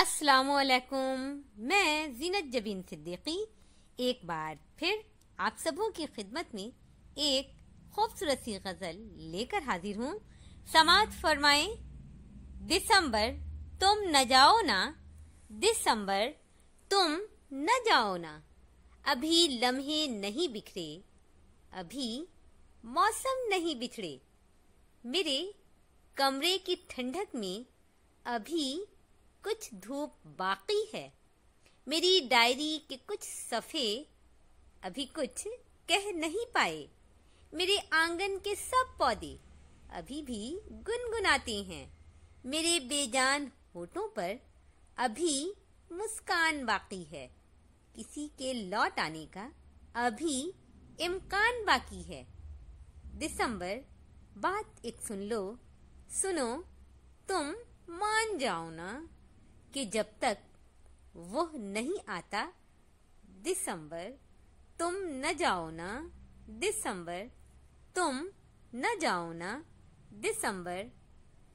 असलकुम मैं जीनत जबीन सिद्दीकी एक बार फिर आप सबों की खिदमत में एक खूबसूरत सी गज़ल लेकर हाजिर हूँ समाज फरमाए दिसंबर तुम न जाओ ना दिसंबर तुम न जाओ ना अभी लम्हे नहीं बिखरे अभी मौसम नहीं बिछड़े मेरे कमरे की ठंडक में अभी कुछ धूप बाकी है मेरी डायरी के कुछ सफ़े अभी कुछ कह नहीं पाए मेरे आंगन के सब पौधे अभी भी गुनगुनाते हैं मेरे बेजान होठों पर अभी मुस्कान बाकी है किसी के लौट आने का अभी इम्कान बाकी है दिसंबर बात एक सुन लो सुनो तुम मान जाओ ना कि जब तक वह नहीं आता दिसंबर तुम न जाओ ना दिसंबर तुम न जाओ ना दिसंबर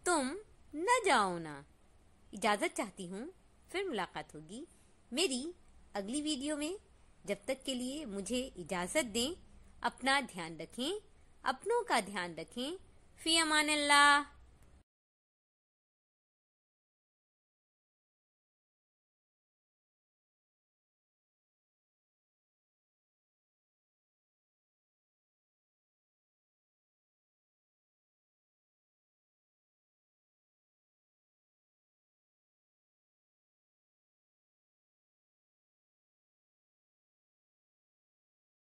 तुम न जाओ ना इजाज़त चाहती हूँ फिर मुलाकात होगी मेरी अगली वीडियो में जब तक के लिए मुझे इजाज़त दें अपना ध्यान रखें अपनों का ध्यान रखें फ़ी अमान अल्लाह